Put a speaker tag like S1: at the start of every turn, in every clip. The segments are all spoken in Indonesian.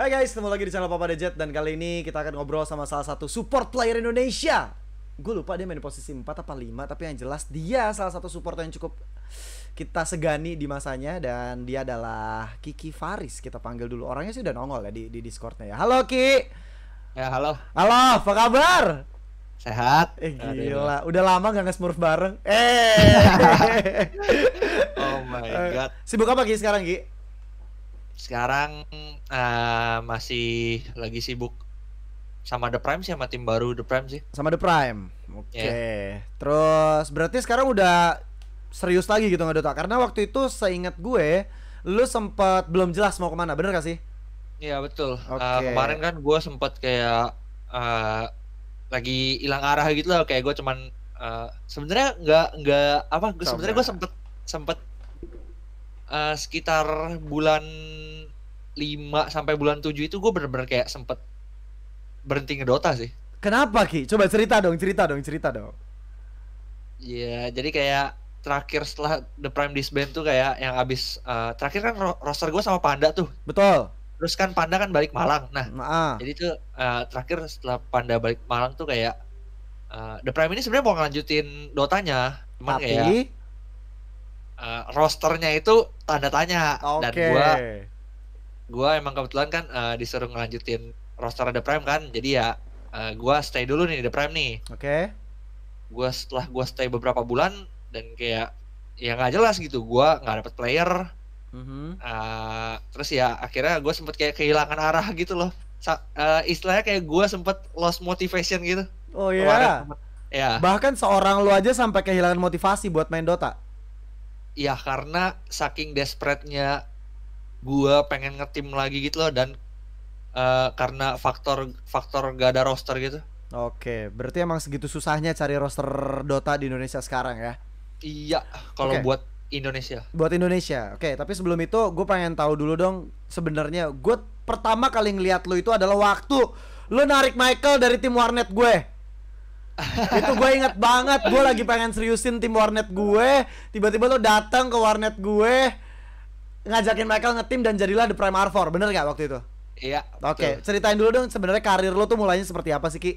S1: Hai guys, ketemu lagi di channel Papa Dejet dan kali ini kita akan ngobrol sama salah satu support player Indonesia. Gue lupa dia main di posisi 4 apa 5, tapi yang jelas dia salah satu support yang cukup kita segani di masanya dan dia adalah Kiki Faris. Kita panggil dulu orangnya sih udah nongol ya di di Discordnya ya. Halo Ki. Ya halo. Halo, apa kabar? Sehat. Eh gila, udah lama gak nge-smurf bareng. Eh. oh my eh, god. Sibuk apa Ki sekarang Ki? sekarang
S2: uh, masih lagi sibuk sama The Prime sih sama tim baru The Prime
S1: sih. Sama The Prime. Oke. Okay. Iya. Yeah. Terus berarti sekarang udah serius lagi gitu nggak Dota? Karena waktu itu seingat gue lu sempat belum jelas mau kemana, bener gak sih?
S2: Iya yeah, betul. Eh, okay. Uh, kemarin kan gue sempat kayak uh, lagi hilang arah gitu loh, kayak gue cuman uh, sebenarnya nggak nggak apa? sebenarnya gue sempet sempet uh, sekitar bulan 5 sampai bulan 7 itu gue bener-bener kayak sempet berhenti ngedota sih.
S1: Kenapa Ki? Coba cerita dong, cerita dong, cerita dong.
S2: Iya, yeah, jadi kayak terakhir setelah The Prime Disband tuh kayak yang abis uh, terakhir kan ro roster gue sama Panda tuh. Betul. Terus kan Panda kan balik Malang. Nah, ah. jadi tuh uh, terakhir setelah Panda balik Malang tuh kayak uh, The Prime ini sebenarnya mau ngelanjutin Dotanya, cuman Tapi... kayak uh, rosternya itu tanda tanya okay. dan gua gua emang kebetulan kan uh, disuruh ngelanjutin roster The Prime kan jadi ya uh, gua stay dulu nih ada The Prime nih oke okay. gua setelah gua stay beberapa bulan dan kayak ya nggak jelas gitu gua nggak dapet player mm -hmm. uh, terus ya akhirnya gua sempet kayak kehilangan arah gitu loh Sa uh, istilahnya kayak gua sempet lost motivation gitu
S1: oh iya yeah. ya bahkan seorang lu aja sampai kehilangan motivasi buat main Dota
S2: ya karena saking desperate-nya gue pengen ngetim lagi gitu loh dan uh, karena faktor faktor gak ada roster gitu. Oke,
S1: berarti emang segitu susahnya cari roster Dota di Indonesia sekarang ya? Iya,
S2: kalau okay. buat Indonesia.
S1: Buat Indonesia, oke. Okay, tapi sebelum itu gue pengen tahu dulu dong sebenarnya gue pertama kali ngeliat lo itu adalah waktu lo narik Michael dari tim warnet gue itu gue inget banget gue lagi pengen seriusin tim warnet gue tiba-tiba lo datang ke warnet gue ngajakin mereka ngetim dan jadilah The Prime Arvor bener gak waktu itu
S2: iya oke okay.
S1: ceritain dulu dong sebenarnya karir lo tuh mulainya seperti apa sih ki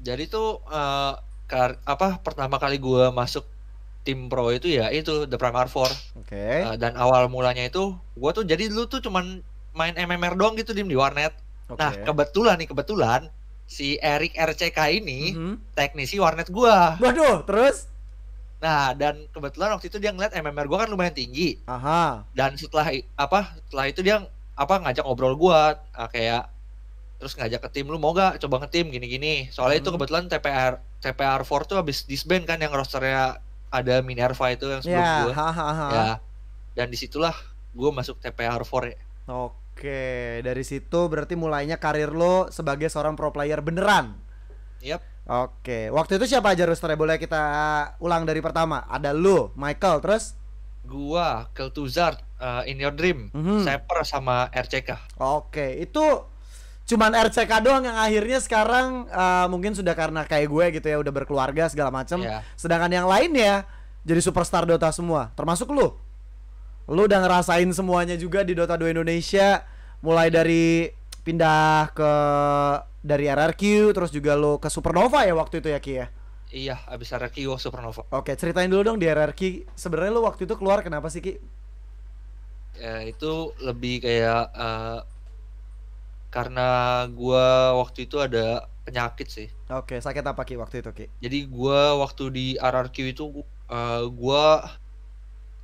S2: jadi tuh uh, kar apa pertama kali gue masuk tim pro itu ya itu The Prime Arvor oke okay. uh, eh, dan awal mulanya itu gue tuh jadi lu tuh cuman main MMR doang gitu di, di warnet okay. nah kebetulan nih kebetulan si Eric RCK ini mm-hmm. teknisi warnet gua. Waduh, terus? Nah, dan kebetulan waktu itu dia ngeliat MMR gua kan lumayan tinggi. Aha. Dan setelah apa? Setelah itu dia apa ngajak ngobrol gua ah, kayak terus ngajak ke tim lu mau gak coba ngetim gini-gini soalnya hmm. itu mhm. kebetulan TPR TPR 4 tuh habis disband kan yang rosternya ada Minerva itu yang sebelum yeah, gue ya dan disitulah gua masuk TPR 4 ya
S1: oke Oke, dari situ berarti mulainya karir lo sebagai seorang pro player beneran. Yap. Oke, waktu itu siapa aja rosternya? Boleh kita ulang dari pertama. Ada lo, Michael, terus
S2: gua, Keltuzar, uh, In Your Dream, mm-hmm. Cyper sama RCK.
S1: Oke, itu cuman RCK doang yang akhirnya sekarang uh, mungkin sudah karena kayak gue gitu ya udah berkeluarga segala macem. Yeah. Sedangkan yang lainnya jadi superstar Dota semua, termasuk lo lu udah ngerasain semuanya juga di Dota 2 Indonesia mulai dari pindah ke dari RRQ terus juga lu ke Supernova ya waktu itu ya Ki ya
S2: Iya, abis RRQ ke oh, Supernova.
S1: Oke, ceritain dulu dong di RRQ. Sebenarnya lu waktu itu keluar kenapa sih Ki?
S2: Ya, itu lebih kayak uh, karena gua waktu itu ada penyakit sih.
S1: Oke, sakit apa Ki waktu itu Ki?
S2: Jadi gua waktu di RRQ itu uh, gua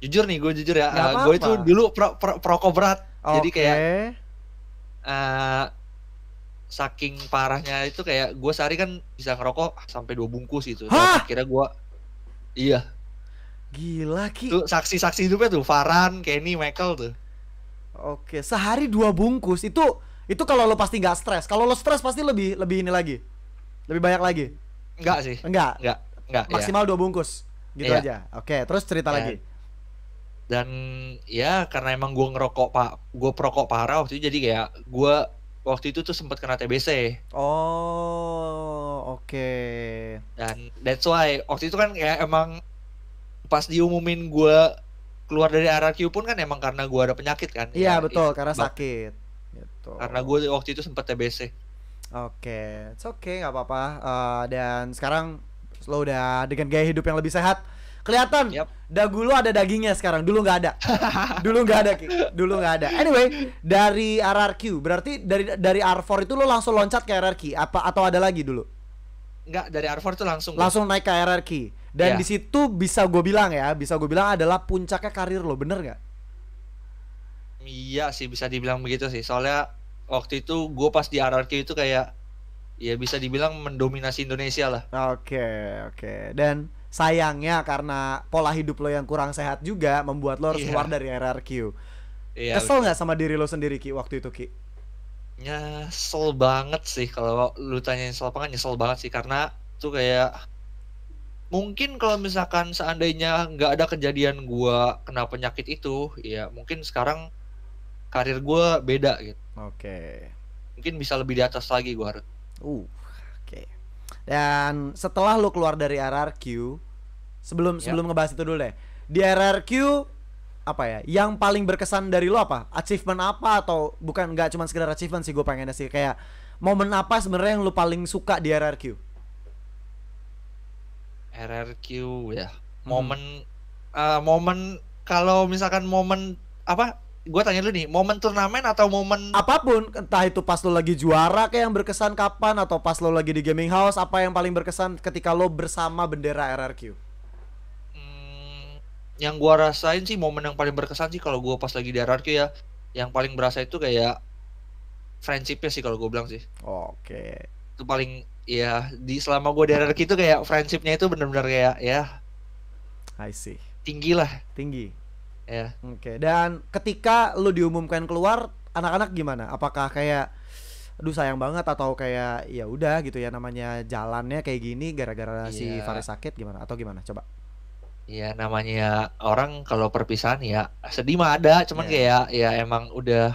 S2: jujur nih gue jujur ya uh, eh, gue itu
S1: dulu pro, pro, perokok berat okay. jadi kayak
S2: uh, saking parahnya itu kayak gue sehari kan bisa ngerokok sampai dua bungkus itu kira gue iya
S1: gila ki tuh saksi-saksi hidupnya tuh Farhan Kenny Michael tuh oke sehari dua bungkus itu itu kalau lo pasti nggak stres kalau lo stres pasti lebih lebih ini lagi lebih banyak lagi enggak sih enggak enggak enggak iya. maksimal iya. dua bungkus gitu iya. aja oke terus cerita iya. lagi
S2: dan ya karena emang gue ngerokok pak gue perokok parah waktu itu jadi kayak gue waktu itu tuh sempat kena TBC
S1: oh
S2: oke okay. dan that's why waktu itu kan ya emang pas diumumin gue keluar dari RRQ pun kan emang karena gue ada penyakit kan iya ya, betul ya, karena sakit gitu. karena gue waktu itu sempat TBC
S1: oke okay. oke okay, nggak apa-apa uh, dan sekarang lo udah dengan gaya hidup yang lebih sehat Kelihatan. Yep. Dagu lu ada dagingnya sekarang. Dulu nggak ada. Dulu nggak ada. Dulu nggak ada. Anyway, dari RRQ berarti dari dari R4 itu lu langsung loncat ke RRQ apa atau ada lagi dulu? Nggak, dari R4 itu langsung langsung naik ke RRQ. Dan yeah. di situ bisa gue bilang ya, bisa gue bilang adalah puncaknya karir lo, bener nggak?
S2: Iya sih bisa dibilang begitu sih. Soalnya waktu itu gue pas di RRQ itu kayak ya bisa dibilang mendominasi Indonesia lah.
S1: Oke, okay, oke. Okay. Dan sayangnya karena pola hidup lo yang kurang sehat juga membuat lo harus yeah. keluar dari RRQ.
S2: Yeah, Kesel nggak
S1: sama diri lo sendiri Ki waktu itu Ki?
S2: Nyesel banget sih kalau lu tanyain soal apa kan nyesel banget sih karena tuh kayak mungkin kalau misalkan seandainya nggak ada kejadian gua kena penyakit itu ya mungkin sekarang karir gua beda gitu. Oke. Okay. Mungkin bisa lebih di atas lagi gua harus.
S1: Uh dan setelah lu keluar dari RRQ, sebelum yep. Ya. sebelum ngebahas itu dulu deh. Di RRQ apa ya? Yang paling berkesan dari lu apa? Achievement apa atau bukan nggak cuma sekedar achievement sih gue pengennya sih kayak momen apa sebenarnya yang lu paling suka di RRQ?
S2: RRQ ya. Hmm. Momen
S1: hmm. uh, momen kalau misalkan momen apa gue tanya dulu nih, momen turnamen atau momen apapun, entah itu pas lo lagi juara kayak yang berkesan kapan atau pas lo lagi di gaming house, apa yang paling berkesan ketika lo bersama bendera RRQ?
S2: Hmm, yang gue rasain sih momen yang paling berkesan sih kalau gue pas lagi di RRQ ya, yang paling berasa itu kayak friendshipnya sih kalau gue bilang sih. Oke. Okay. Itu paling ya di selama gue di RRQ itu kayak friendshipnya itu bener-bener kayak ya. I see.
S1: Tinggi lah. Tinggi ya oke okay. dan ketika lu diumumkan keluar anak-anak gimana apakah kayak aduh sayang banget atau kayak ya udah gitu ya namanya jalannya kayak gini gara-gara yeah. si iya. Faris sakit gimana atau gimana coba Iya
S2: namanya orang kalau perpisahan ya sedih mah ada cuman yeah. kayak ya, ya emang udah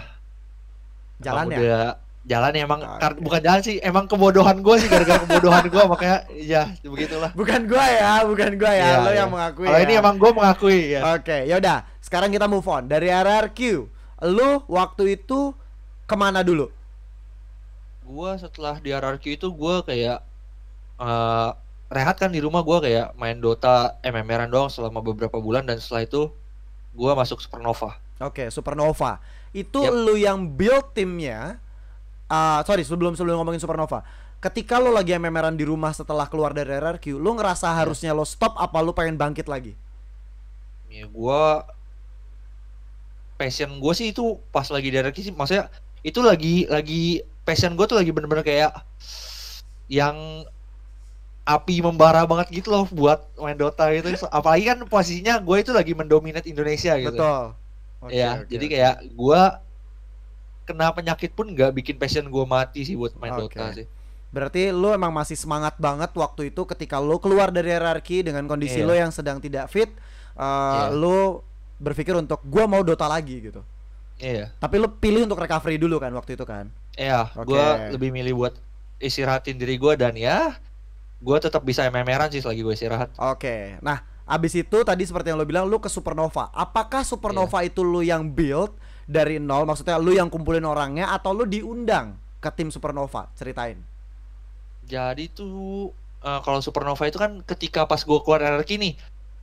S2: jalannya udah jalan emang okay. Nah, iya. bukan jalan sih emang kebodohan gue sih gara-gara kebodohan gue
S1: makanya ya begitulah bukan gue ya bukan gue ya, ya lo ya. yang mengakui kalau ya. ini emang gue mengakui iya. ya oke okay, yaudah sekarang kita move on dari RRQ lo waktu itu kemana dulu
S2: gue setelah di RRQ itu gue kayak uh, rehat kan di rumah gue kayak main Dota eh, MMRan doang selama beberapa bulan dan setelah itu gue masuk Supernova
S1: oke okay, Supernova itu yep. lu yang build timnya uh, sorry sebelum sebelum ngomongin supernova ketika lo lagi memeran di rumah setelah keluar dari RRQ lo ngerasa ya. harusnya lo stop apa lo pengen bangkit lagi
S2: ya gue passion gue sih itu pas lagi di RRQ sih maksudnya itu lagi lagi passion gue tuh lagi bener-bener kayak yang api membara banget gitu loh buat main Dota gitu. Apalagi kan posisinya gue itu lagi mendominate Indonesia gitu. Betul. Okay, ya, okay. jadi kayak gue kena penyakit pun nggak bikin passion gue mati sih buat main okay. Dota sih.
S1: Berarti lu emang masih semangat banget waktu itu ketika lu keluar dari hierarki dengan kondisi yeah. lu yang sedang tidak fit, uh, eh, yeah. lu berpikir untuk gue mau Dota lagi gitu. Iya. Yeah. Tapi lu pilih untuk recovery dulu kan waktu itu kan?
S2: Iya, yeah, okay. Gue lebih milih buat istirahatin diri gue dan ya
S1: gue tetap bisa memeran sih selagi gue istirahat. Oke. Okay. Nah, abis itu tadi seperti yang lo bilang lo ke Supernova. Apakah Supernova yeah. itu lo yang build dari nol maksudnya lu yang kumpulin orangnya atau lu diundang ke tim Supernova ceritain
S2: jadi tuh uh, kalau Supernova itu kan ketika pas gue keluar RRQ nih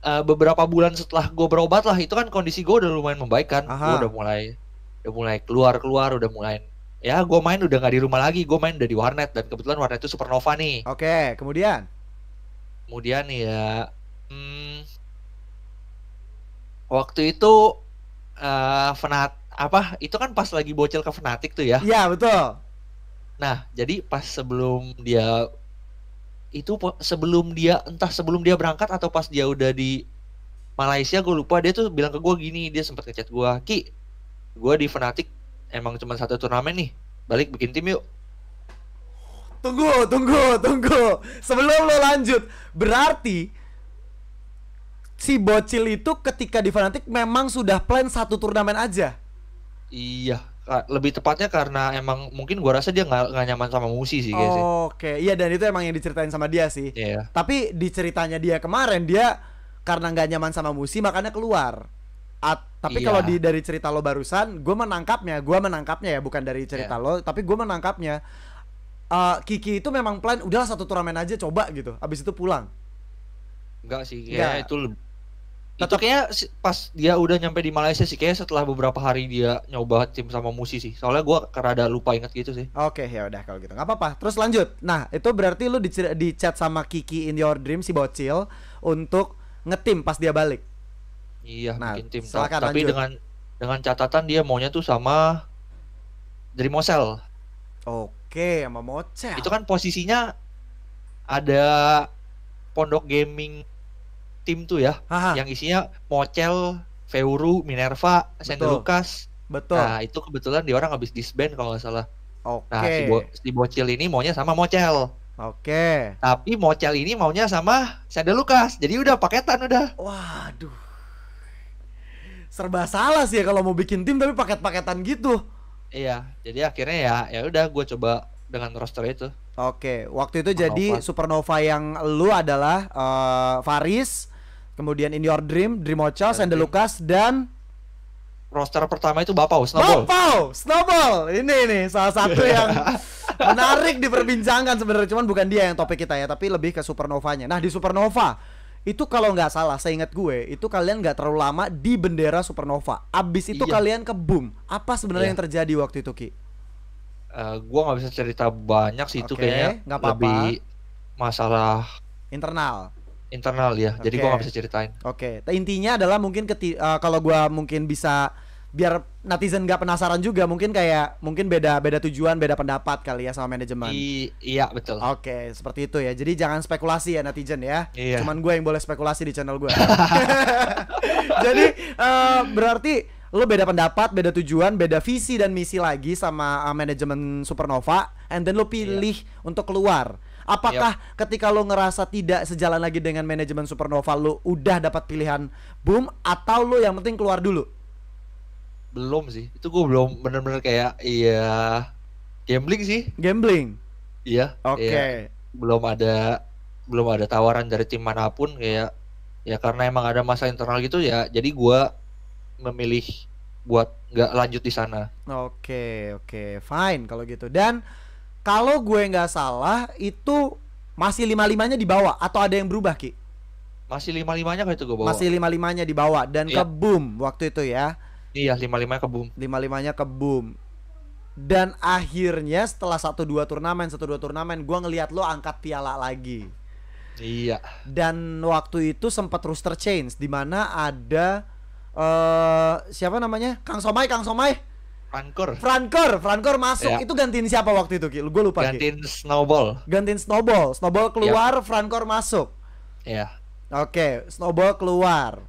S2: uh, beberapa bulan setelah gue berobat lah itu kan kondisi gue udah lumayan membaik kan gue udah mulai udah mulai keluar keluar udah mulai ya gue main udah nggak di rumah lagi gue main udah di warnet dan kebetulan warnet itu Supernova nih oke okay, kemudian kemudian ya hmm, waktu itu uh, eh, fanat apa itu kan pas lagi bocil ke Fnatic tuh ya. Iya, betul. Nah, jadi pas sebelum dia itu sebelum dia entah sebelum dia berangkat atau pas dia udah di Malaysia gue lupa dia tuh bilang ke gue gini dia sempat ngechat gue ki gue di Fnatic emang cuma satu turnamen nih balik bikin tim
S1: yuk tunggu tunggu tunggu sebelum lo lanjut berarti si bocil itu ketika di Fnatic memang sudah plan satu turnamen aja
S2: Iya, lebih tepatnya karena emang mungkin gua rasa dia nggak nyaman sama Musi sih ya. Oke,
S1: okay. iya dan itu emang yang diceritain sama dia sih. Iya. Yeah. Tapi diceritanya dia kemarin dia karena nggak nyaman sama Musi makanya keluar. At, tapi Yeah. kalau dari cerita lo barusan, gue menangkapnya, gue menangkapnya ya bukan dari cerita yeah. lo, tapi gue menangkapnya. Uh, Kiki itu memang plan udahlah satu turnamen aja coba gitu, abis itu pulang.
S2: Enggak sih, ya
S1: itu Nah, itu
S2: kayaknya pas dia udah nyampe di Malaysia sih kayaknya setelah beberapa hari dia nyoba tim sama Musi sih.
S1: Soalnya gua rada lupa inget gitu sih. Oke, okay, ya udah kalau gitu. Gak apa-apa. Terus lanjut. Nah, itu berarti lu di, di chat sama Kiki in your dream si bocil untuk ngetim pas dia balik.
S2: Iya, nah, bikin tim. Tapi lanjut. dengan dengan catatan dia maunya tuh sama Dreamosel. Oke, sama Mocel. Itu kan posisinya ada pondok gaming tim tuh ya, Aha. yang isinya Mocel, Feuru, Minerva, Sandy Lucas. Betul. Nah itu kebetulan dia orang habis disband kalau nggak salah. Nah, Oke. Okay. Nah si, Bo si bocil ini maunya sama Mocel. Oke. Okay. Tapi Mocel ini maunya sama Sandy Lucas. Jadi udah paketan udah. Waduh.
S1: Serba salah sih ya kalau mau bikin tim tapi paket-paketan gitu.
S2: Iya, jadi akhirnya ya ya udah gue coba dengan roster itu. Oke, waktu itu jadi
S1: supernova yang lu adalah uh, Faris, kemudian In Your Dream, Dream Ocha, iya, Sende iya. Lucas dan roster pertama itu Bapau, Snowball. Bapau, Snowball. Ini ini salah satu iya. yang menarik diperbincangkan sebenarnya, cuman bukan dia yang topik kita ya, tapi lebih ke supernovanya. Nah, di supernova itu kalau nggak salah saya ingat gue itu kalian nggak terlalu lama di bendera supernova abis itu iya. kalian ke boom apa sebenarnya iya. yang terjadi waktu itu ki
S2: uh, eh, gue nggak bisa cerita banyak sih okay, itu kayaknya gak apa -apa. lebih masalah
S1: internal internal ya okay. jadi gue nggak bisa
S2: ceritain oke
S1: okay. intinya adalah mungkin keti uh, kalau gue mungkin bisa biar netizen nggak penasaran juga mungkin kayak mungkin beda beda tujuan beda pendapat kali ya sama manajemen iya betul oke okay, seperti itu ya jadi jangan spekulasi ya netizen ya iya. cuman gue yang boleh spekulasi di channel gue jadi uh, berarti lo beda pendapat, beda tujuan, beda visi dan misi lagi sama uh, manajemen Supernova and then lo pilih yeah. untuk keluar. Apakah yep. Iya. ketika lo ngerasa tidak sejalan lagi dengan manajemen Supernova lo udah dapat pilihan boom atau lo yang penting keluar dulu?
S2: Belum sih. Itu gue belum bener-bener kayak iya gambling sih. Gambling. Iya. Oke. Okay. Iya. Belum ada belum ada tawaran dari tim manapun kayak ya karena emang ada masa internal gitu ya jadi gua memilih buat nggak lanjut di sana.
S1: Oke okay, oke okay, fine kalau gitu dan kalau gue nggak salah itu masih lima limanya dibawa atau ada yang berubah ki? Masih lima limanya kalau itu gue bawa. Masih lima limanya dibawa dan iya. ke boom waktu itu ya. Iya lima limanya ke boom. Lima limanya ke boom. Dan akhirnya setelah satu dua turnamen satu dua turnamen gue ngelihat lo angkat piala lagi. Iya. Dan waktu itu sempat rooster change di mana ada uh, siapa namanya? Kang Somai, Kang Somai. Frankor. Frankor, Frankor masuk. Ya. Itu gantiin siapa waktu itu, Gue lupa, Gantiin Ki. Snowball. Gantiin Snowball. Snowball keluar, ya. Frankor masuk. ya Oke, okay, Snowball keluar.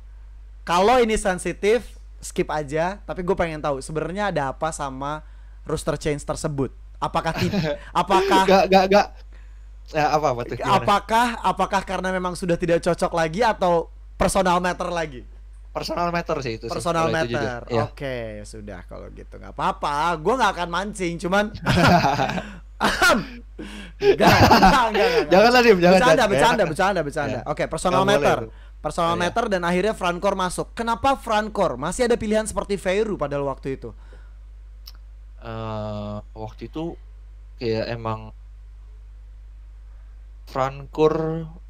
S1: Kalau ini sensitif, skip aja, tapi gue pengen tahu sebenarnya ada apa sama Rooster Change tersebut. Apakah tidak apakah gak, gak, gak. Ya, apa apa Apakah apakah karena memang sudah tidak cocok lagi atau personal matter lagi? personal matter sih itu personal sih, matter iya. oke ya. sudah kalau gitu nggak apa-apa gue nggak akan mancing cuman janganlah dim jangan bercanda bercanda bercanda bercanda ya. oke okay, personal meter, matter personal ya. matter dan akhirnya Frankor masuk kenapa Frankor masih ada pilihan seperti Feiru pada waktu itu uh, waktu itu ya emang
S2: Frankur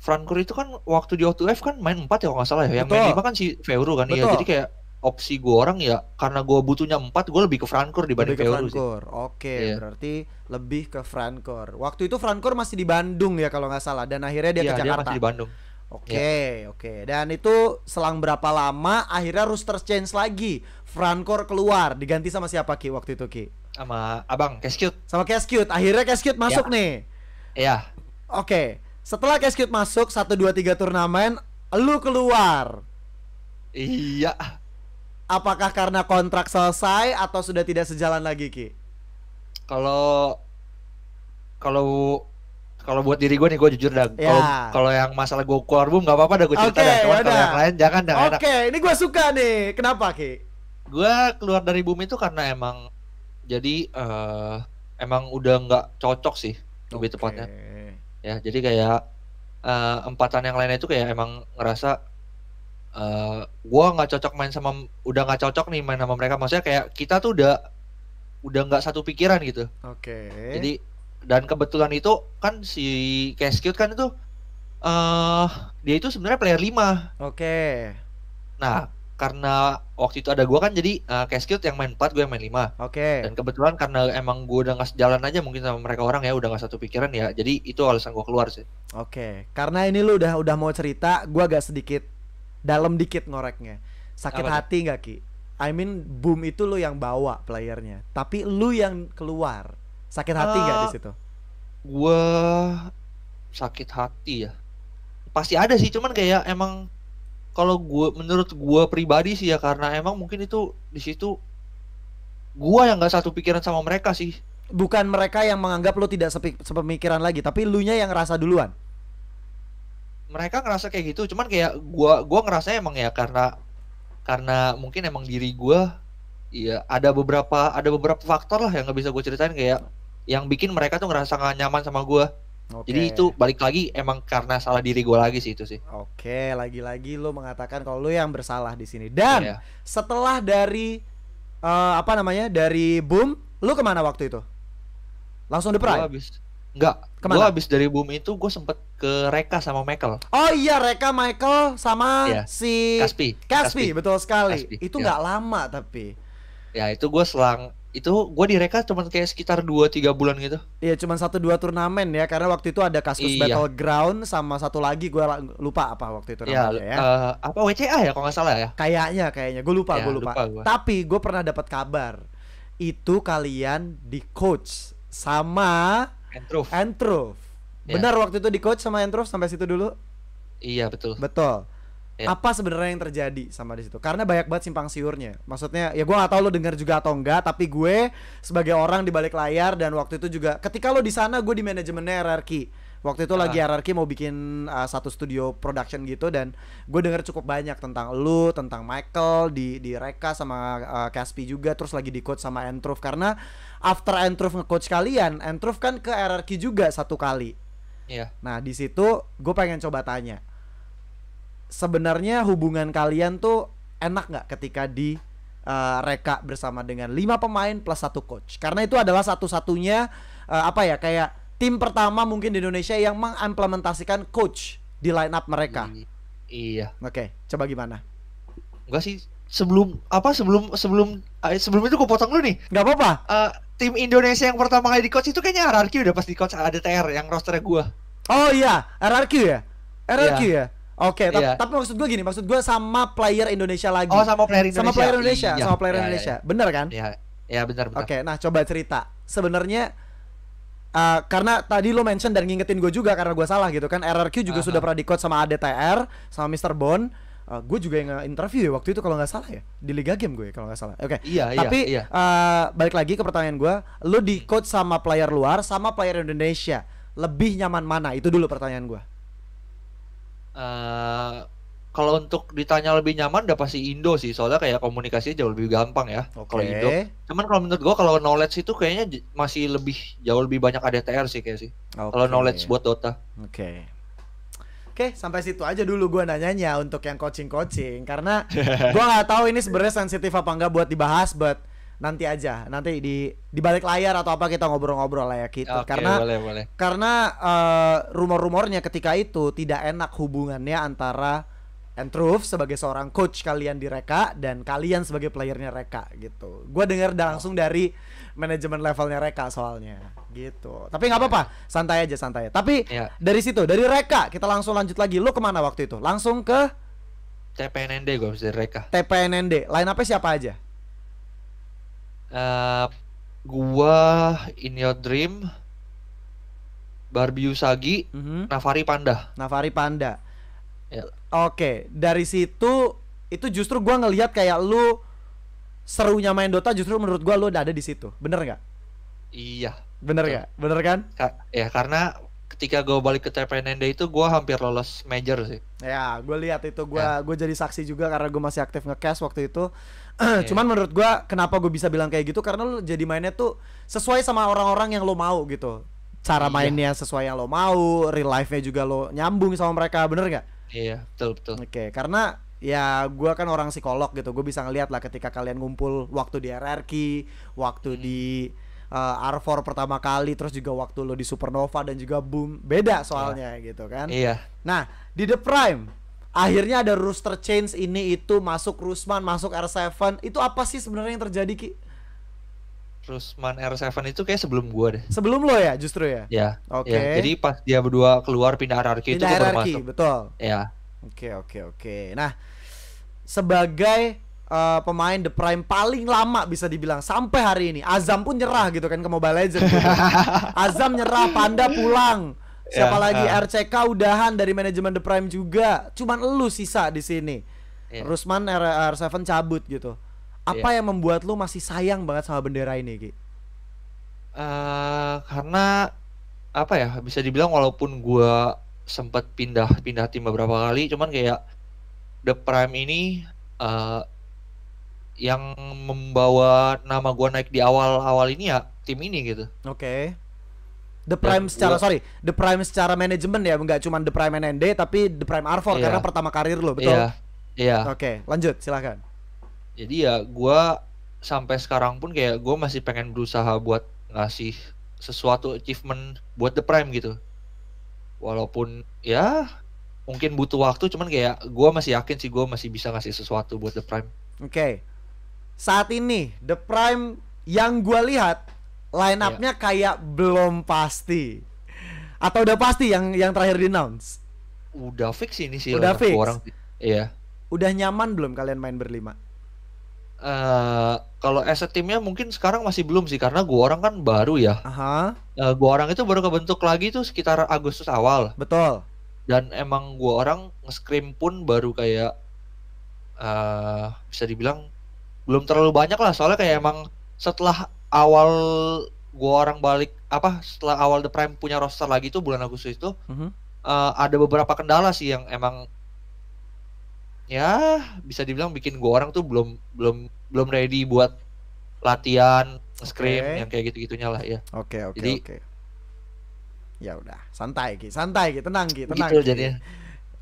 S2: Frankur itu kan waktu di O2F kan main empat ya kalau nggak salah ya. Yang Betul. main 5 kan si Feuru kan. Iya, jadi kayak opsi gue orang ya karena gue butuhnya empat, gue lebih ke Frankur dibanding lebih ke Feuru Frankur.
S1: sih. Oke, yeah. berarti lebih ke Frankur. Waktu itu Frankur masih di Bandung ya kalau nggak salah dan akhirnya dia yeah, ke Jakarta. Dia masih di Bandung. Oke, okay, iya. yeah. oke. Okay. Dan itu selang berapa lama akhirnya roster change lagi. Frankor keluar, diganti sama siapa Ki waktu itu Ki? Sama Abang Cascute. Sama Cascute. Akhirnya Cascute masuk yeah. nih. Iya. Oke, setelah Cash masuk 1 2 3 turnamen, lu keluar. Iya. Apakah karena kontrak selesai atau sudah tidak sejalan lagi, Ki?
S2: Kalau kalau kalau buat diri gue nih gue jujur dah yeah. kalau yang masalah gue keluar album nggak apa-apa dah gue cerita okay, dah cuman kalau yang lain jangan dah oke
S1: okay, ini gue suka nih kenapa ki
S2: gue keluar dari bumi itu karena emang jadi uh, emang udah nggak cocok sih lebih okay. tepatnya ya jadi kayak uh, empatan yang lainnya itu kayak emang ngerasa uh, gua nggak cocok main sama udah nggak cocok nih main sama mereka maksudnya kayak kita tuh udah udah nggak satu pikiran gitu
S1: oke okay. jadi
S2: dan kebetulan itu kan si Cascute kan itu eh uh, dia itu sebenarnya player 5 oke okay. nah karena waktu itu ada gue kan jadi uh, cash guild yang main 4 gue yang main 5 oke okay. dan kebetulan karena emang gue udah gak jalan aja mungkin sama mereka orang ya udah gak satu pikiran ya jadi itu alasan gue keluar sih
S1: oke okay. karena ini lu udah udah mau cerita gue agak sedikit dalam dikit ngoreknya sakit Apa hati gak ki I mean boom itu lu yang bawa playernya tapi lu yang keluar sakit hati nggak uh, di eh, situ gue sakit
S2: hati ya pasti ada sih cuman kayak emang kalau gue menurut gue
S1: pribadi sih ya karena emang mungkin itu di situ gue yang nggak satu pikiran sama mereka sih bukan mereka yang menganggap lo tidak sepemikiran lagi tapi lu nya yang ngerasa duluan mereka ngerasa kayak gitu cuman kayak gue gue
S2: ngerasa emang ya karena karena mungkin emang diri gue ya ada beberapa ada beberapa faktor lah yang nggak bisa gue ceritain kayak yang bikin mereka tuh ngerasa gak nyaman sama gue Okay. Jadi itu balik lagi emang karena salah diri gue lagi sih itu sih. Oke,
S1: okay, lagi-lagi lo mengatakan kalau lo yang bersalah di sini. Dan yeah. setelah dari uh, apa namanya dari boom, lo kemana waktu itu? Langsung di Pride? Gue habis. Enggak. Kemana? Gue habis dari boom itu gue sempet
S2: ke Reka sama Michael.
S1: Oh iya Reka Michael sama yeah. si Caspi. Caspi, betul sekali. Kaspi. Itu iya. nggak yeah. lama tapi. Ya itu gue selang itu gue di reka cuma kayak sekitar 2-3 bulan gitu iya cuma satu dua turnamen ya karena waktu itu ada kasus iya. battleground sama satu lagi gue lupa apa waktu itu iya, ya uh, apa WCA ya kalau gak salah ya kayaknya kayaknya gue lupa ya, gue lupa, lupa gua. tapi gue pernah dapat kabar itu kalian di coach sama Entruf Entruf iya. benar waktu itu di coach sama Entruf sampai situ dulu iya betul betul yeah. apa sebenarnya yang terjadi sama di situ karena banyak banget simpang siurnya maksudnya ya gue gak tahu lo dengar juga atau enggak tapi gue sebagai orang di balik layar dan waktu itu juga ketika lo di sana gue di manajemennya RRQ waktu itu uh. lagi ah. RRQ mau bikin uh, satu studio production gitu dan gue dengar cukup banyak tentang lo tentang Michael di di Reka sama uh, Caspi juga terus lagi di coach sama Entruf karena after Entruf ngecoach kalian Entruf kan ke RRQ juga satu kali Iya. Nah di situ gue pengen coba tanya sebenarnya hubungan kalian tuh enak nggak ketika di uh, reka bersama dengan lima pemain plus satu coach karena itu adalah satu-satunya uh, apa ya kayak tim pertama mungkin di Indonesia yang mengimplementasikan coach di line up mereka. Hmm, iya. Oke, okay, coba gimana? Enggak sih, sebelum apa sebelum sebelum eh, sebelum itu gue potong dulu nih. nggak apa-apa. Uh,
S2: tim Indonesia yang pertama kali di coach itu kayaknya RRQ udah pas di coach TR yang rosternya gue. Oh iya,
S1: RRQ ya? RRQ yeah. ya? Oke, okay, iya. yeah. tapi maksud gue gini, maksud gue sama player Indonesia lagi. Oh, sama player Indonesia. Sama player Indonesia, iya, sama player iya, iya, Indonesia. Iya, iya. Bener kan? Iya. Iya, bener, bener. Oke, okay, nah coba cerita. Sebenarnya uh, karena tadi lo mention dan ngingetin gue juga karena gue salah gitu kan RRQ juga uh -huh. sudah pernah dikot sama ADTR sama Mr. Bond uh, eh, gue juga yang interview ya waktu itu kalau nggak salah ya di Liga Game gue ya kalau nggak salah oke okay. iya, tapi iya, iya. Uh, balik lagi ke pertanyaan gue lo di coach sama player luar sama player Indonesia lebih nyaman mana itu dulu pertanyaan gue
S2: Uh, kalau untuk ditanya lebih nyaman udah pasti Indo sih soalnya kayak komunikasinya jauh lebih gampang ya okay. kalau Indo cuman kalau menurut gua kalau knowledge itu kayaknya masih lebih jauh lebih banyak ada ADTR sih kayak sih okay. kalau knowledge buat Dota
S1: oke okay. Oke, okay, sampai situ aja dulu gue nanyanya untuk yang coaching-coaching karena gue nggak tahu ini sebenarnya sensitif apa enggak buat dibahas, but nanti aja nanti di di balik layar atau apa kita ngobrol-ngobrol lah ya kita. Gitu. okay, karena boleh, boleh. karena uh, rumor-rumornya ketika itu tidak enak hubungannya antara Entruf sebagai seorang coach kalian di Reka dan kalian sebagai playernya Reka gitu. Gue dengar langsung dari manajemen levelnya Reka soalnya gitu. Tapi nggak apa-apa, santai aja santai. Tapi ya. dari situ dari Reka kita langsung lanjut lagi. Lo kemana waktu itu? Langsung ke TPNND gue bisa Reka. TPNND. Lain apa siapa aja? Uh, gua
S2: In Your Dream, Barbie Usagi, mm -hmm. Navari
S1: Panda. Navari Panda. Yeah. Oke, dari situ itu justru gua ngelihat kayak lu serunya main Dota justru menurut gua lu udah ada di situ. Bener nggak? Iya. Bener nggak? Ya. Bener kan?
S2: Ka ya karena ketika gua balik ke TPNND itu gua hampir lolos major sih.
S1: Ya, gua lihat itu gua yeah. gue jadi saksi juga karena gua masih aktif ngecast waktu itu okay. cuman menurut gue kenapa gue bisa bilang kayak gitu karena lo jadi mainnya tuh sesuai sama orang-orang yang lo mau gitu cara iya. mainnya sesuai yang lo mau real life-nya juga lo nyambung sama mereka bener nggak iya betul betul oke okay, karena ya gue kan orang psikolog gitu gue bisa ngeliat lah ketika kalian ngumpul waktu di RRQ waktu hmm. di uh, eh, R4 pertama kali terus juga waktu lo di Supernova dan juga Boom beda soalnya yeah. gitu kan iya nah di The Prime akhirnya ada rooster change ini itu masuk Rusman masuk R7 itu apa sih sebenarnya yang terjadi Ki?
S2: Rusman R7 itu kayak sebelum gua deh.
S1: Sebelum lo ya justru ya?
S2: Ya. Oke. Okay. Ya. Jadi pas dia berdua keluar pindah
S1: hierarki pindah itu masuk. betul. Ya. Oke okay, oke okay, oke. Okay. Nah, sebagai uh, pemain The Prime paling lama bisa dibilang sampai hari ini. Azam pun nyerah gitu kan ke Mobile Legends. Gitu. Azam nyerah, Panda pulang. Siapa ya, lagi uh. Ah. RCK udahan dari manajemen The Prime juga. Cuman lu sisa di sini. Yeah. Rusman R R7 cabut gitu. Apa yeah. yang membuat lu masih sayang banget sama bendera ini, Ki?
S2: Uh, karena apa ya bisa dibilang walaupun gua sempat pindah-pindah tim beberapa kali, cuman kayak The Prime ini uh, yang membawa nama gua naik di awal-awal ini ya
S1: tim ini gitu. Oke. Okay. The Prime ya, secara ya. sorry, The Prime secara manajemen ya, nggak cuma The Prime NND tapi The Prime R4 ya. karena pertama karir lo, betul? Iya. Iya. Oke, okay, lanjut silahkan.
S2: Jadi ya gue sampai sekarang pun kayak gue masih pengen berusaha buat ngasih sesuatu achievement buat The Prime gitu. Walaupun ya mungkin butuh waktu, cuman kayak gue masih yakin sih gue masih bisa ngasih sesuatu buat The
S1: Prime. Oke. Okay. Saat ini The Prime yang gue lihat line up-nya yeah. kayak belum pasti. Atau udah pasti yang yang terakhir di announce?
S2: Udah fix ini sih udah fix. orang.
S1: Iya. Udah nyaman belum kalian main berlima?
S2: Uh, kalau as a team-nya mungkin sekarang masih belum sih karena gua orang kan baru ya. Aha. Uh, gua orang itu baru kebentuk lagi tuh sekitar Agustus awal. Betul. Dan emang gua orang nge-scream pun baru kayak uh, bisa dibilang belum terlalu banyak lah soalnya kayak emang setelah awal gua orang balik apa setelah awal The Prime punya roster lagi tuh bulan Agustus itu mm -hmm. uh, ada beberapa kendala sih yang emang ya bisa dibilang bikin gua orang tuh belum belum belum ready buat latihan scrim okay. yang kayak gitu gitunya lah ya. Oke okay, oke. Okay, oke
S1: okay. ya udah santai ki santai ki tenang ki tenang. Gitu Oke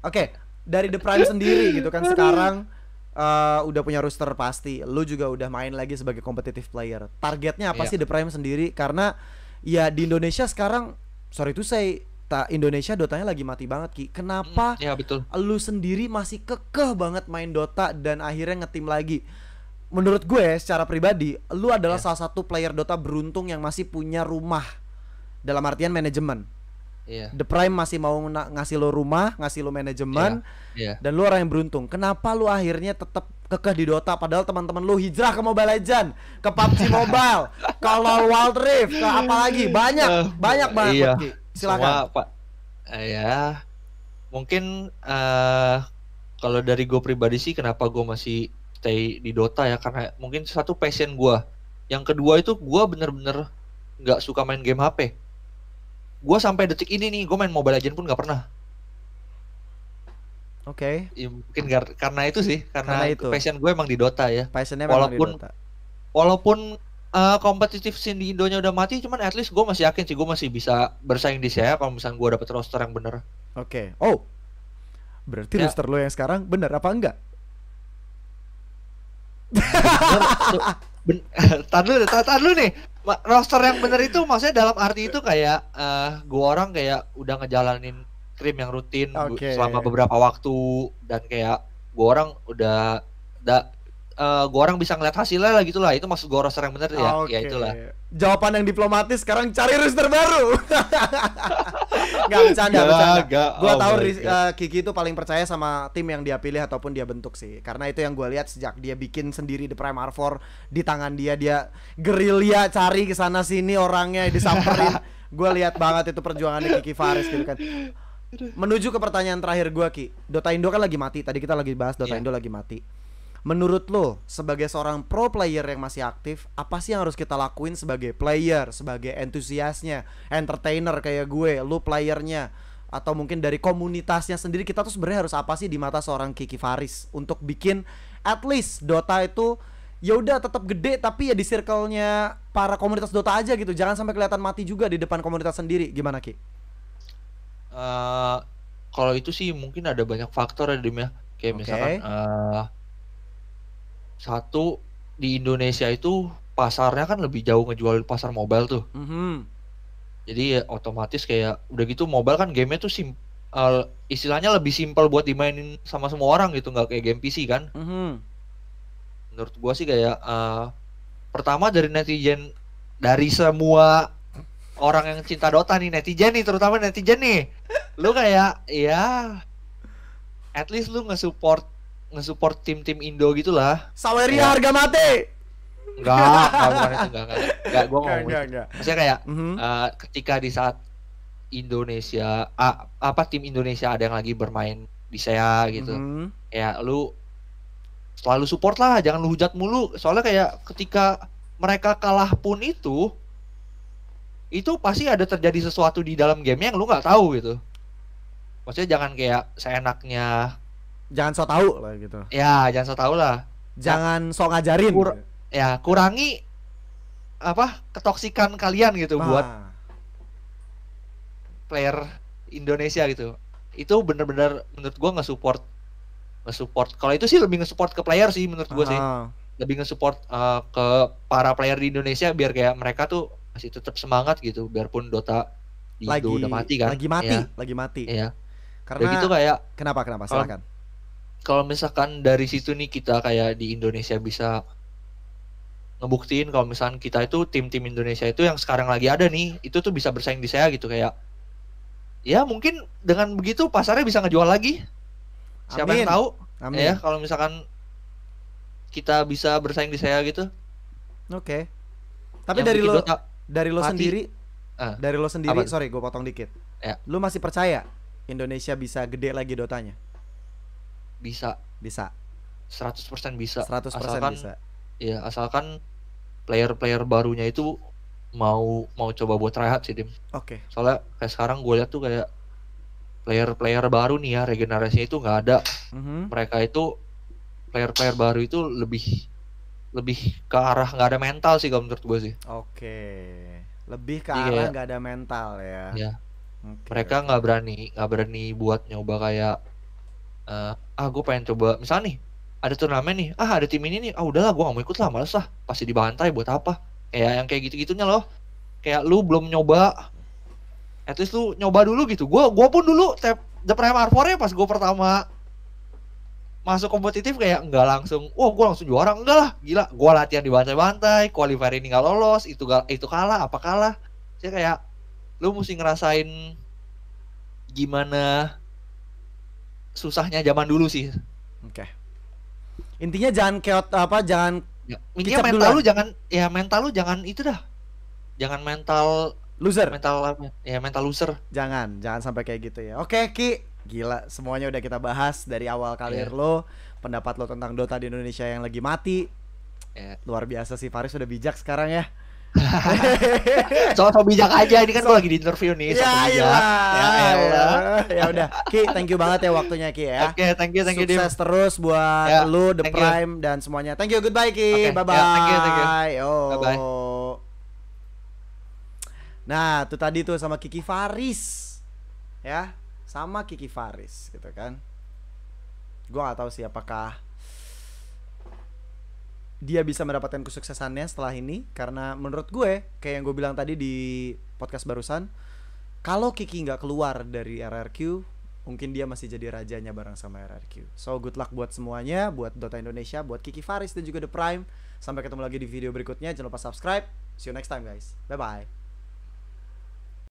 S1: okay. dari The Prime sendiri gitu kan sekarang uh, udah punya roster pasti, lu juga udah main lagi sebagai competitive player. Targetnya apa yeah. sih The Prime sendiri? Karena ya di Indonesia sekarang sorry to say ta Indonesia Dotanya lagi mati banget Ki. Kenapa? Mm, ya betul. Lu sendiri masih kekeh banget main Dota dan akhirnya ngetim lagi. Menurut gue secara pribadi, lu adalah yeah. salah satu player Dota beruntung yang masih punya rumah dalam artian manajemen yeah. The Prime masih mau ngasih lo rumah, ngasih lo manajemen, yeah. Yeah. dan lo orang yang beruntung. Kenapa lo akhirnya tetap kekeh di Dota padahal teman-teman lo hijrah ke Mobile Legend, ke PUBG Mobile, ke LoL Wild Rift, ke apa lagi? Banyak, uh, banyak banget. Iya. Silakan. Semua,
S2: Pak. Uh, ya, mungkin uh, kalau dari gue pribadi sih kenapa gue masih stay di Dota ya karena mungkin satu passion gue. Yang kedua itu gue bener-bener nggak suka main game HP gue sampai detik ini nih gue main Mobile Legend pun gak pernah Oke. Okay. Ya, mungkin gar- karena itu sih, karena, karena itu. passion gue emang di Dota ya. Passionnya walaupun, di Dota. Walaupun uh, kompetitif sih di Indonya udah mati, cuman at least gue masih yakin sih gue masih bisa bersaing di saya kalau misalnya gue dapet roster yang bener.
S1: Oke. Okay. Oh, berarti ya. roster lo yang sekarang bener apa enggak? Bener, lu, tahan, nih roster
S2: yang bener itu maksudnya dalam arti itu kayak uh, gua orang kayak udah ngejalanin krim yang rutin okay. selama beberapa waktu dan kayak gua orang udah da, uh, gua orang bisa ngeliat hasilnya lah gitulah itu maksud gua orang yang bener ya okay. ya itulah
S1: jawaban yang diplomatis sekarang cari roster baru nggak bercanda bercanda gua oh tahu uh, Kiki itu paling percaya sama tim yang dia pilih ataupun dia bentuk sih karena itu yang gua lihat sejak dia bikin sendiri the Prime r di tangan dia dia gerilya cari ke sana sini orangnya disamperin gua lihat banget itu perjuangannya Kiki Faris gitu kan menuju ke pertanyaan terakhir gue Ki Dota Indo kan lagi mati tadi kita lagi bahas Dota yeah. Indo lagi mati Menurut lo, sebagai seorang pro player yang masih aktif, apa sih yang harus kita lakuin sebagai player, sebagai entusiasnya, entertainer kayak gue, lo playernya, atau mungkin dari komunitasnya sendiri kita tuh sebenarnya harus apa sih di mata seorang Kiki Faris untuk bikin at least Dota itu ya udah tetap gede tapi ya di circle-nya para komunitas Dota aja gitu. Jangan sampai kelihatan mati juga di depan komunitas sendiri. Gimana Ki?
S2: Uh, kalau itu sih mungkin ada banyak faktor ya Dim ya. Kayak okay. misalkan uh, satu di Indonesia itu pasarnya kan lebih jauh ngejual pasar mobile tuh. Mm -hmm. Jadi ya, otomatis kayak udah gitu mobile kan gamenya tuh sim uh, istilahnya lebih simpel buat dimainin sama semua orang gitu nggak kayak game PC kan. Mm -hmm. Menurut gua sih kayak uh, pertama dari netizen dari semua orang yang cinta Dota nih netizen nih terutama netizen nih lu kayak ya at least lu nge-support nge-support tim-tim Indo gitu lah. Saweria ya. harga mati.
S1: Enggak, enggak bukan itu, enggak, enggak. Enggak, gua ngomong. Enggak, enggak.
S2: Maksudnya kayak mm -hmm. uh, ketika di saat Indonesia uh, apa tim Indonesia ada yang lagi bermain di saya gitu. Mm -hmm. Ya lu selalu support lah, jangan lu hujat mulu. Soalnya kayak ketika mereka kalah pun itu itu pasti ada terjadi sesuatu di dalam game yang lu nggak tahu gitu. Maksudnya jangan kayak seenaknya jangan so tau lah gitu ya jangan so tau lah jangan so ngajarin Kur ya kurangi apa ketoksikan kalian gitu nah. buat player Indonesia gitu itu bener-bener menurut gua nggak support nge support kalau itu sih lebih nge support ke player sih menurut gua uh sih lebih nge support uh, eh, ke para player di Indonesia biar kayak mereka tuh masih tetap semangat gitu biarpun Dota
S1: lagi, udah mati kan lagi mati ya. lagi mati ya
S2: karena gitu kayak
S1: kenapa kenapa silakan
S2: kalau misalkan dari situ nih kita kayak di Indonesia bisa ngebuktiin kalau misalkan kita itu tim-tim Indonesia itu yang sekarang lagi ada nih itu tuh bisa bersaing di saya e gitu kayak ya mungkin dengan begitu pasarnya bisa ngejual lagi siapa Amin. yang tahu Amin. ya kalau misalkan kita bisa bersaing di saya e gitu oke okay. tapi dari lo
S1: dari lo sendiri uh, dari lo sendiri apa? sorry gue potong dikit ya. lo masih percaya Indonesia bisa gede lagi dotanya bisa. Bisa. 100% bisa. 100% asalkan, bisa.
S2: Iya, asalkan player-player barunya itu mau mau coba buat tryhard sih, Tim. Oke. Okay. Soalnya kayak sekarang gue liat tuh kayak player-player baru nih ya regenerasinya itu nggak ada. Mm -hmm. Mereka itu player-player baru itu lebih lebih ke arah nggak ada mental sih kalau menurut gue sih.
S1: Oke. Okay. Lebih ke Jadi arah nggak ada mental ya. Ya. Okay. Mereka nggak berani nggak berani
S2: buat nyoba kayak uh, ah gue pengen coba misalnya nih ada turnamen nih ah ada tim ini nih ah udahlah gue gak mau ikut lah males lah pasti dibantai buat apa kayak yang kayak gitu gitunya loh kayak lu belum nyoba at least lu nyoba dulu gitu gue gua pun dulu tap the prime nya pas gue pertama masuk kompetitif kayak enggak langsung wah gue langsung juara enggak lah gila gue latihan di bantai-bantai qualifier ini nggak lolos itu gak, itu kalah apa kalah saya kayak lu mesti ngerasain gimana
S1: susahnya zaman dulu sih. Oke. Okay. Intinya jangan keot apa jangan ya, intinya mental dulu. lu jangan ya mental lu jangan itu dah. Jangan mental loser. Mental ya mental loser. Jangan, jangan sampai kayak gitu ya. Oke, okay, Ki. Gila, semuanya udah kita bahas dari awal karir yeah. lo, pendapat lo tentang Dota di Indonesia yang lagi mati. Yeah. Luar biasa sih Faris udah bijak sekarang ya. Soal bijak aja ini kan so, lagi di interview nih. So ya ya. Ya, ya ya, ya udah. Ki, thank you banget ya waktunya Ki ya. Oke, okay, thank you, thank you. Sukses terus buat yeah, lu The Prime you. dan semuanya. Thank you, goodbye Ki. Okay, bye bye. Yeah, thank you, thank you. Yo. Bye bye. Nah, tuh tadi tuh sama Kiki Faris. Ya, sama Kiki Faris gitu kan. Gua gak tahu sih apakah dia bisa mendapatkan kesuksesannya setelah ini karena menurut gue kayak yang gue bilang tadi di podcast barusan kalau Kiki nggak keluar dari RRQ mungkin dia masih jadi rajanya bareng sama RRQ so good luck buat semuanya buat Dota Indonesia buat Kiki Faris dan juga The Prime sampai ketemu lagi di video berikutnya jangan lupa subscribe see you next time guys bye bye